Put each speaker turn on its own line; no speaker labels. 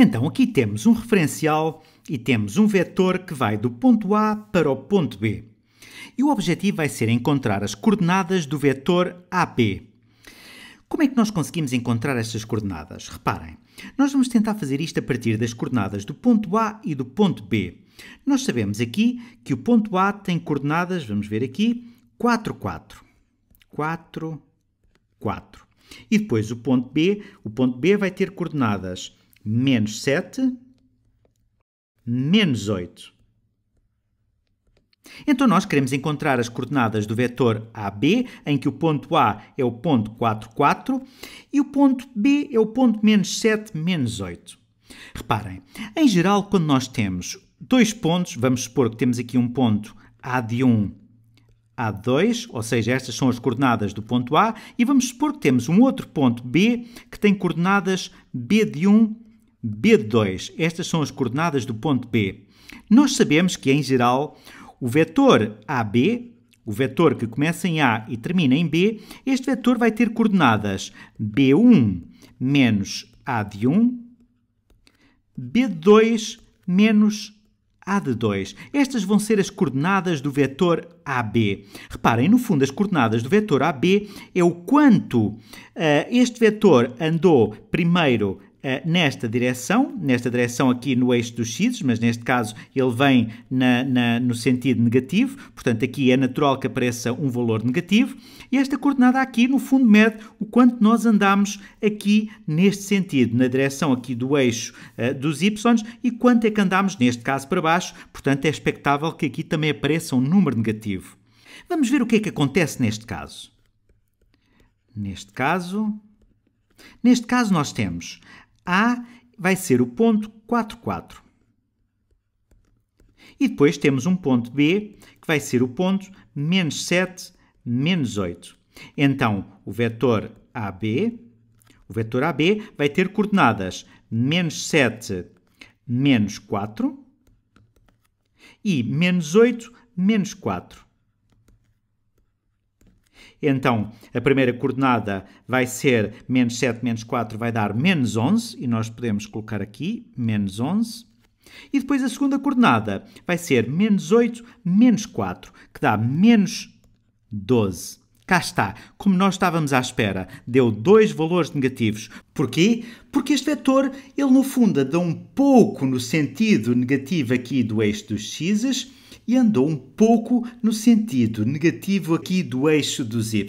Então aqui temos um referencial e temos um vetor que vai do ponto A para o ponto B. E o objetivo vai ser encontrar as coordenadas do vetor AP. Como é que nós conseguimos encontrar estas coordenadas? Reparem, nós vamos tentar fazer isto a partir das coordenadas do ponto A e do ponto B. Nós sabemos aqui que o ponto A tem coordenadas, vamos ver aqui, 4, 4. 4, 4. E depois o ponto B, o ponto B vai ter coordenadas menos 7, menos 8. Então nós queremos encontrar as coordenadas do vetor AB, em que o ponto A é o ponto 4, 4 e o ponto B é o ponto menos 7, menos 8. Reparem, em geral, quando nós temos dois pontos, vamos supor que temos aqui um ponto A de 1, A de 2, ou seja, estas são as coordenadas do ponto A, e vamos supor que temos um outro ponto B que tem coordenadas B de 1, B2. Estas são as coordenadas do ponto B. Nós sabemos que, em geral, o vetor AB, o vetor que começa em A e termina em B, este vetor vai ter coordenadas B1 menos A de 1, B2 menos A de 2. Estas vão ser as coordenadas do vetor AB. Reparem, no fundo, as coordenadas do vetor AB é o quanto uh, este vetor andou primeiro eh, nesta direção, nesta direção aqui no eixo dos x, mas neste caso ele vem na, na, no sentido negativo, portanto aqui é natural que apareça um valor negativo, e esta coordenada aqui no fundo mede o quanto nós andamos aqui neste sentido, na direção aqui do eixo uh, dos y e quanto é que andamos neste caso para baixo, portanto é expectável que aqui também apareça um número negativo. Vamos ver o que é que acontece neste caso. Neste caso, neste caso nós temos a vai ser o ponto 44. E depois temos um ponto B, que vai ser o ponto menos 7, menos 8. Então, o vetor AB, o vetor AB vai ter coordenadas menos 7, menos 4 e menos 8, menos 4. Então, a primeira coordenada vai ser menos 7 menos 4 vai dar menos 11, e nós podemos colocar aqui menos 11. E depois a segunda coordenada vai ser menos 8 menos 4, que dá menos 12. Cá está, como nós estávamos à espera, deu dois valores negativos. Porquê? Porque este vetor, ele no fundo anda um pouco no sentido negativo aqui do eixo dos x's, e andou um pouco no sentido negativo aqui do eixo dos y.